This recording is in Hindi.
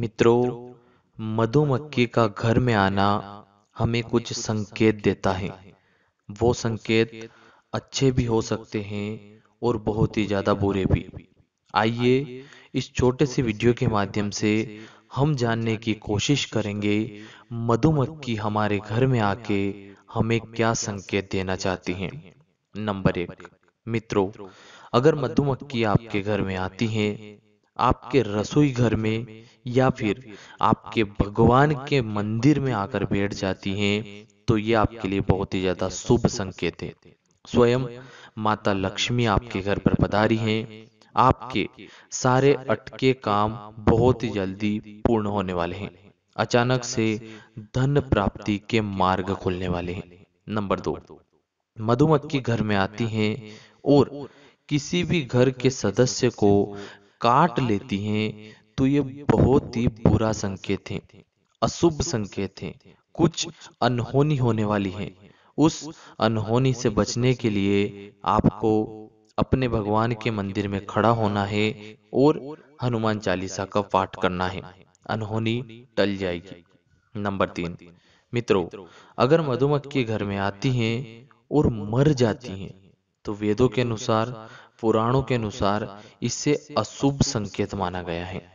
मित्रों मधुमक्खी का घर में आना हमें कुछ संकेत देता है वो संकेत अच्छे भी हो सकते हैं और बहुत ही ज़्यादा बुरे भी आइए इस छोटे से वीडियो के माध्यम से हम जानने की कोशिश करेंगे मधुमक्खी हमारे घर में आके हमें क्या संकेत देना चाहती हैं नंबर एक मित्रों अगर मधुमक्खी आपके घर में आती हैं आपके रसोई घर में या फिर आपके भगवान के मंदिर में आकर बैठ जाती हैं तो ये आपके लिए बहुत ही ज्यादा शुभ संकेत है स्वयं माता लक्ष्मी आपके घर पर पधारी हैं आपके सारे अटके काम बहुत ही जल्दी पूर्ण होने वाले हैं अचानक से धन प्राप्ति के मार्ग खुलने वाले हैं नंबर दो मधुमक्खी घर में आती है और किसी भी घर के सदस्य को काट लेती हैं तो ये बहुत ही बुरा संकेत है अशुभ संकेत है कुछ अनहोनी होने वाली है उस अनहोनी से बचने के लिए आपको अपने भगवान के मंदिर में खड़ा होना है और हनुमान चालीसा का पाठ करना है अनहोनी टल जाएगी नंबर तीन मित्रों अगर मधुमक्खी घर में आती हैं और मर जाती हैं तो वेदों के अनुसार पुराणों के अनुसार इसे अशुभ संकेत माना गया है